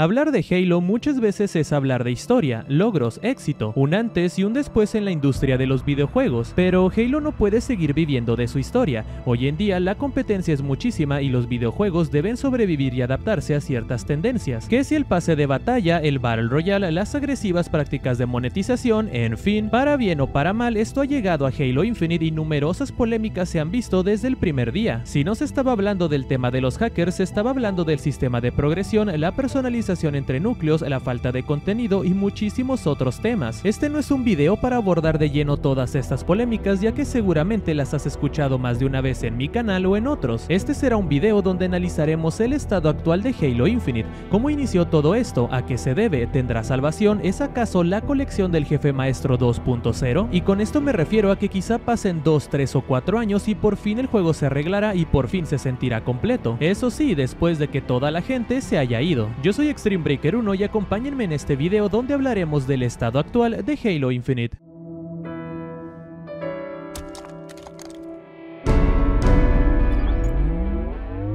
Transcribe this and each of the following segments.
Hablar de Halo muchas veces es hablar de historia, logros, éxito, un antes y un después en la industria de los videojuegos, pero Halo no puede seguir viviendo de su historia. Hoy en día la competencia es muchísima y los videojuegos deben sobrevivir y adaptarse a ciertas tendencias, que si el pase de batalla, el Battle Royale, las agresivas prácticas de monetización, en fin, para bien o para mal, esto ha llegado a Halo Infinite y numerosas polémicas se han visto desde el primer día. Si no se estaba hablando del tema de los hackers, se estaba hablando del sistema de progresión, la personalización entre núcleos, la falta de contenido y muchísimos otros temas. Este no es un video para abordar de lleno todas estas polémicas ya que seguramente las has escuchado más de una vez en mi canal o en otros. Este será un video donde analizaremos el estado actual de Halo Infinite, cómo inició todo esto, a qué se debe, tendrá salvación, es acaso la colección del jefe maestro 2.0 y con esto me refiero a que quizá pasen 2, 3 o 4 años y por fin el juego se arreglará y por fin se sentirá completo. Eso sí, después de que toda la gente se haya ido. Yo soy Streambreaker 1 y acompáñenme en este video donde hablaremos del estado actual de Halo Infinite.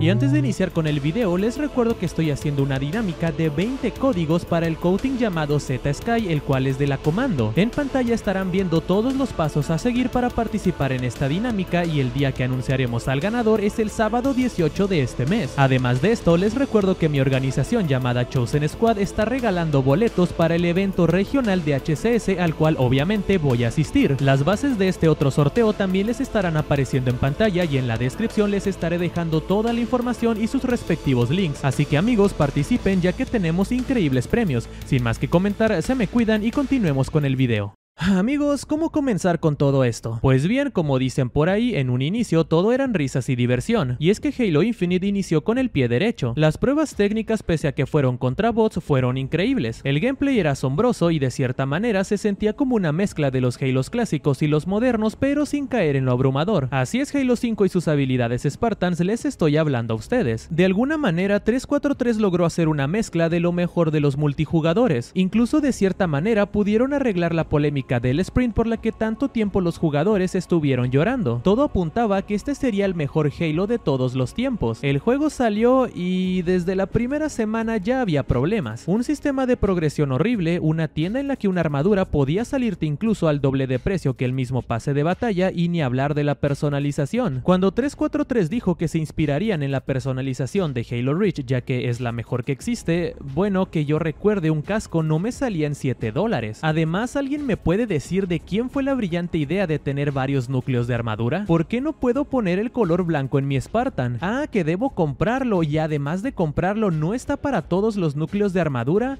Y antes de iniciar con el video les recuerdo que estoy haciendo una dinámica de 20 códigos para el coaching llamado Z Sky el cual es de la comando. En pantalla estarán viendo todos los pasos a seguir para participar en esta dinámica y el día que anunciaremos al ganador es el sábado 18 de este mes. Además de esto les recuerdo que mi organización llamada Chosen Squad está regalando boletos para el evento regional de HCS al cual obviamente voy a asistir. Las bases de este otro sorteo también les estarán apareciendo en pantalla y en la descripción les estaré dejando toda la información información y sus respectivos links. Así que amigos, participen ya que tenemos increíbles premios. Sin más que comentar, se me cuidan y continuemos con el video. Ah, amigos, ¿cómo comenzar con todo esto? Pues bien, como dicen por ahí, en un inicio todo eran risas y diversión, y es que Halo Infinite inició con el pie derecho. Las pruebas técnicas pese a que fueron contra bots fueron increíbles. El gameplay era asombroso y de cierta manera se sentía como una mezcla de los Halos clásicos y los modernos, pero sin caer en lo abrumador. Así es Halo 5 y sus habilidades Spartans les estoy hablando a ustedes. De alguna manera 343 logró hacer una mezcla de lo mejor de los multijugadores. Incluso de cierta manera pudieron arreglar la polémica del sprint por la que tanto tiempo los jugadores estuvieron llorando. Todo apuntaba que este sería el mejor Halo de todos los tiempos. El juego salió y desde la primera semana ya había problemas. Un sistema de progresión horrible, una tienda en la que una armadura podía salirte incluso al doble de precio que el mismo pase de batalla y ni hablar de la personalización. Cuando 343 dijo que se inspirarían en la personalización de Halo Reach ya que es la mejor que existe, bueno que yo recuerde un casco no me salía en 7 dólares. Además alguien me puede decir de quién fue la brillante idea de tener varios núcleos de armadura? ¿Por qué no puedo poner el color blanco en mi Spartan? Ah, que debo comprarlo y además de comprarlo no está para todos los núcleos de armadura.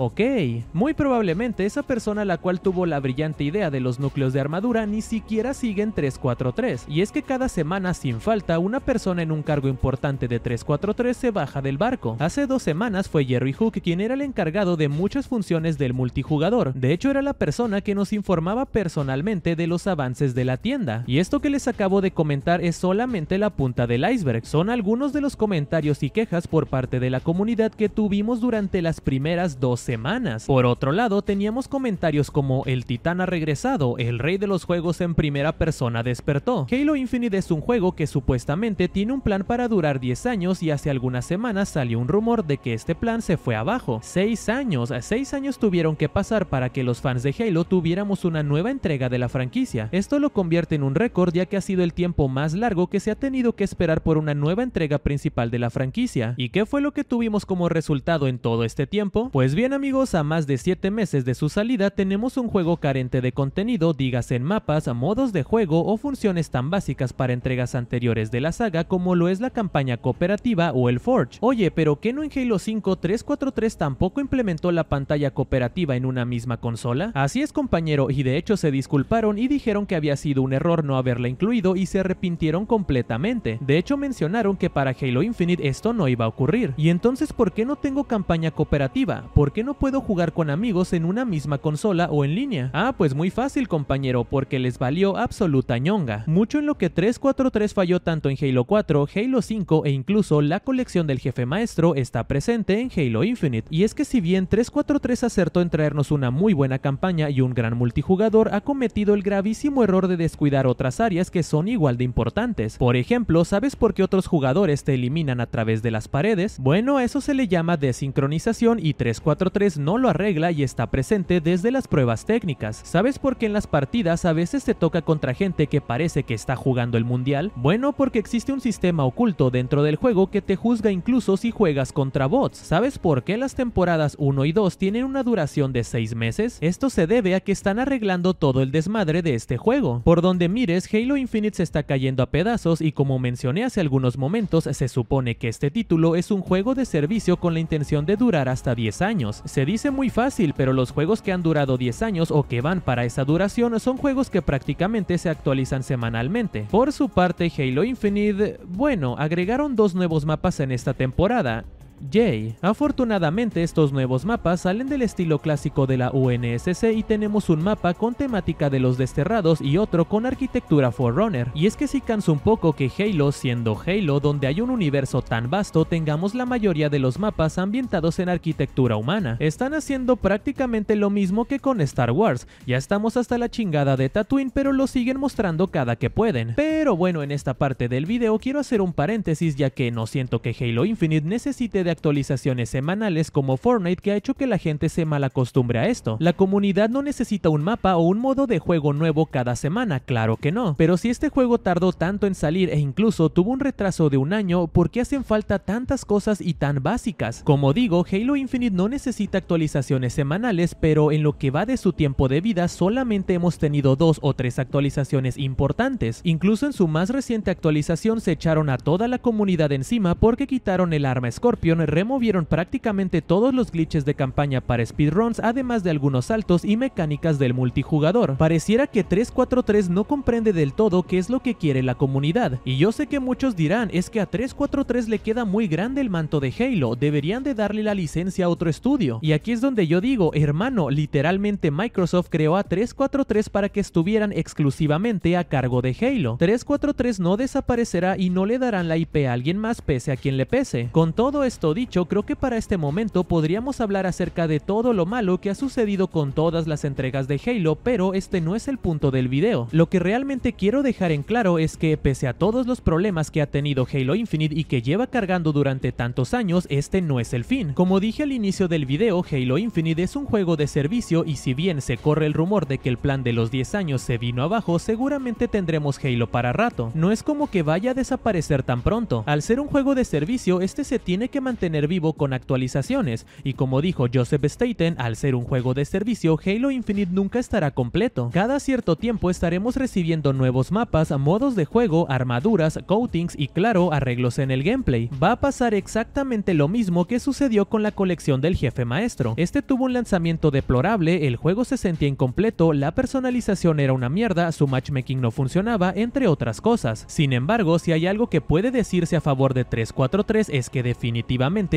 Ok, muy probablemente esa persona la cual tuvo la brillante idea de los núcleos de armadura ni siquiera sigue en 343, y es que cada semana sin falta una persona en un cargo importante de 343 se baja del barco. Hace dos semanas fue Jerry Hook quien era el encargado de muchas funciones del multijugador, de hecho era la persona que nos informaba personalmente de los avances de la tienda, y esto que les acabo de comentar es solamente la punta del iceberg, son algunos de los comentarios y quejas por parte de la comunidad que tuvimos durante las primeras dos semanas. Por otro lado, teníamos comentarios como El titán ha regresado, el rey de los juegos en primera persona despertó. Halo Infinite es un juego que supuestamente tiene un plan para durar 10 años y hace algunas semanas salió un rumor de que este plan se fue abajo. 6 años, 6 eh, años tuvieron que pasar para que los fans de Halo tuviéramos una nueva entrega de la franquicia. Esto lo convierte en un récord ya que ha sido el tiempo más largo que se ha tenido que esperar por una nueva entrega principal de la franquicia. ¿Y qué fue lo que tuvimos como resultado en todo este tiempo? Pues bien amigos, a más de 7 meses de su salida tenemos un juego carente de contenido, digas en mapas, modos de juego o funciones tan básicas para entregas anteriores de la saga como lo es la campaña cooperativa o el Forge. Oye, pero ¿qué no en Halo 5 343 tampoco implementó la pantalla cooperativa en una misma consola? Así es compañero, y de hecho se disculparon y dijeron que había sido un error no haberla incluido y se arrepintieron completamente. De hecho mencionaron que para Halo Infinite esto no iba a ocurrir. ¿Y entonces por qué no tengo campaña cooperativa? ¿Por qué no no puedo jugar con amigos en una misma consola o en línea? Ah, pues muy fácil compañero, porque les valió absoluta ñonga. Mucho en lo que 343 falló tanto en Halo 4, Halo 5 e incluso la colección del jefe maestro está presente en Halo Infinite. Y es que si bien 343 acertó en traernos una muy buena campaña y un gran multijugador, ha cometido el gravísimo error de descuidar otras áreas que son igual de importantes. Por ejemplo, ¿sabes por qué otros jugadores te eliminan a través de las paredes? Bueno, eso se le llama desincronización y 343 no lo arregla y está presente desde las pruebas técnicas. ¿Sabes por qué en las partidas a veces te toca contra gente que parece que está jugando el mundial? Bueno, porque existe un sistema oculto dentro del juego que te juzga incluso si juegas contra bots. ¿Sabes por qué las temporadas 1 y 2 tienen una duración de 6 meses? Esto se debe a que están arreglando todo el desmadre de este juego. Por donde mires, Halo Infinite se está cayendo a pedazos y como mencioné hace algunos momentos, se supone que este título es un juego de servicio con la intención de durar hasta 10 años. Se dice muy fácil, pero los juegos que han durado 10 años o que van para esa duración son juegos que prácticamente se actualizan semanalmente. Por su parte, Halo Infinite, bueno, agregaron dos nuevos mapas en esta temporada, Jay, Afortunadamente estos nuevos mapas salen del estilo clásico de la UNSC y tenemos un mapa con temática de los desterrados y otro con arquitectura Forerunner. Y es que sí cansa un poco que Halo, siendo Halo donde hay un universo tan vasto, tengamos la mayoría de los mapas ambientados en arquitectura humana. Están haciendo prácticamente lo mismo que con Star Wars, ya estamos hasta la chingada de Tatooine pero lo siguen mostrando cada que pueden. Pero bueno, en esta parte del video quiero hacer un paréntesis ya que no siento que Halo Infinite necesite actualizaciones semanales como Fortnite que ha hecho que la gente se malacostumbre a esto. La comunidad no necesita un mapa o un modo de juego nuevo cada semana, claro que no. Pero si este juego tardó tanto en salir e incluso tuvo un retraso de un año, ¿por qué hacen falta tantas cosas y tan básicas? Como digo, Halo Infinite no necesita actualizaciones semanales, pero en lo que va de su tiempo de vida solamente hemos tenido dos o tres actualizaciones importantes. Incluso en su más reciente actualización se echaron a toda la comunidad encima porque quitaron el arma Scorpion removieron prácticamente todos los glitches de campaña para speedruns, además de algunos saltos y mecánicas del multijugador. Pareciera que 343 no comprende del todo qué es lo que quiere la comunidad, y yo sé que muchos dirán es que a 343 le queda muy grande el manto de Halo, deberían de darle la licencia a otro estudio. Y aquí es donde yo digo, hermano, literalmente Microsoft creó a 343 para que estuvieran exclusivamente a cargo de Halo. 343 no desaparecerá y no le darán la IP a alguien más pese a quien le pese. Con todo esto dicho, creo que para este momento podríamos hablar acerca de todo lo malo que ha sucedido con todas las entregas de Halo, pero este no es el punto del video. Lo que realmente quiero dejar en claro es que pese a todos los problemas que ha tenido Halo Infinite y que lleva cargando durante tantos años, este no es el fin. Como dije al inicio del video, Halo Infinite es un juego de servicio y si bien se corre el rumor de que el plan de los 10 años se vino abajo, seguramente tendremos Halo para rato. No es como que vaya a desaparecer tan pronto. Al ser un juego de servicio, este se tiene que mantener tener vivo con actualizaciones, y como dijo Joseph Staten, al ser un juego de servicio, Halo Infinite nunca estará completo. Cada cierto tiempo estaremos recibiendo nuevos mapas, modos de juego, armaduras, coatings y claro, arreglos en el gameplay. Va a pasar exactamente lo mismo que sucedió con la colección del jefe maestro. Este tuvo un lanzamiento deplorable, el juego se sentía incompleto, la personalización era una mierda, su matchmaking no funcionaba, entre otras cosas. Sin embargo, si hay algo que puede decirse a favor de 343 es que definitivamente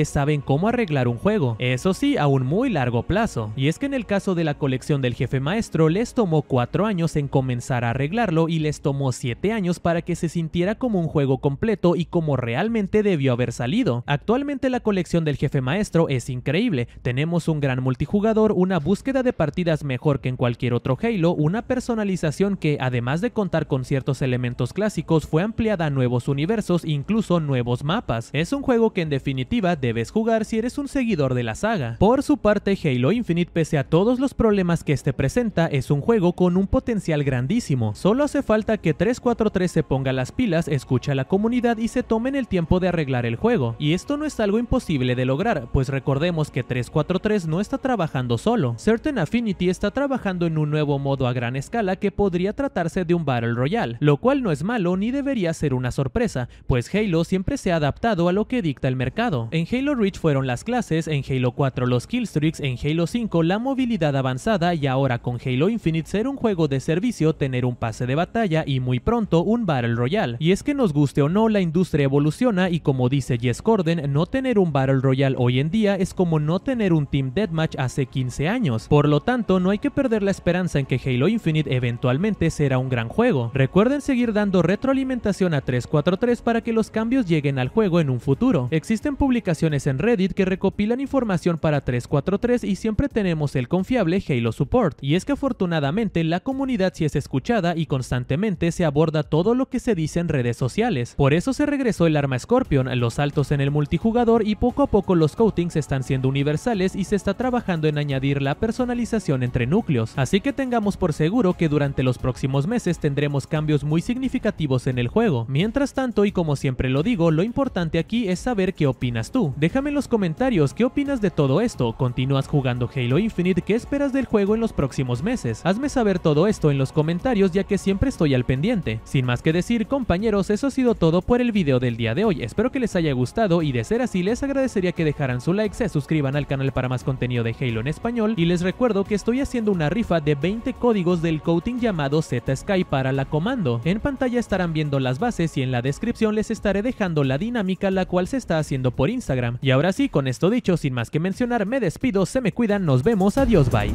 saben cómo arreglar un juego, eso sí, a un muy largo plazo. Y es que en el caso de la colección del jefe maestro, les tomó 4 años en comenzar a arreglarlo y les tomó 7 años para que se sintiera como un juego completo y como realmente debió haber salido. Actualmente la colección del jefe maestro es increíble, tenemos un gran multijugador, una búsqueda de partidas mejor que en cualquier otro Halo, una personalización que, además de contar con ciertos elementos clásicos, fue ampliada a nuevos universos, e incluso nuevos mapas. Es un juego que en definitiva debes jugar si eres un seguidor de la saga. Por su parte, Halo Infinite, pese a todos los problemas que este presenta, es un juego con un potencial grandísimo. Solo hace falta que 343 se ponga las pilas, escuche a la comunidad y se tomen el tiempo de arreglar el juego. Y esto no es algo imposible de lograr, pues recordemos que 343 no está trabajando solo. Certain Affinity está trabajando en un nuevo modo a gran escala que podría tratarse de un Battle Royale, lo cual no es malo ni debería ser una sorpresa, pues Halo siempre se ha adaptado a lo que dicta el mercado. En Halo Reach fueron las clases, en Halo 4 los killstreaks, en Halo 5 la movilidad avanzada y ahora con Halo Infinite ser un juego de servicio, tener un pase de batalla y muy pronto un Battle Royale. Y es que nos guste o no, la industria evoluciona y como dice Jess Corden, no tener un Battle Royale hoy en día es como no tener un Team Deathmatch hace 15 años. Por lo tanto, no hay que perder la esperanza en que Halo Infinite eventualmente será un gran juego. Recuerden seguir dando retroalimentación a 343 para que los cambios lleguen al juego en un futuro. Existen publicaciones en Reddit que recopilan información para 343 y siempre tenemos el confiable Halo Support. Y es que afortunadamente la comunidad si es escuchada y constantemente se aborda todo lo que se dice en redes sociales. Por eso se regresó el arma Scorpion, los saltos en el multijugador y poco a poco los coatings están siendo universales y se está trabajando en añadir la personalización entre núcleos. Así que tengamos por seguro que durante los próximos meses tendremos cambios muy significativos en el juego. Mientras tanto y como siempre lo digo, lo importante aquí es saber qué opina tú? Déjame en los comentarios qué opinas de todo esto. ¿Continúas jugando Halo Infinite? ¿Qué esperas del juego en los próximos meses? Hazme saber todo esto en los comentarios ya que siempre estoy al pendiente. Sin más que decir compañeros, eso ha sido todo por el video del día de hoy. Espero que les haya gustado y de ser así les agradecería que dejaran su like, se suscriban al canal para más contenido de Halo en español y les recuerdo que estoy haciendo una rifa de 20 códigos del coating llamado Z Sky para la comando. En pantalla estarán viendo las bases y en la descripción les estaré dejando la dinámica la cual se está haciendo por Instagram. Y ahora sí, con esto dicho, sin más que mencionar, me despido, se me cuidan, nos vemos, adiós, bye.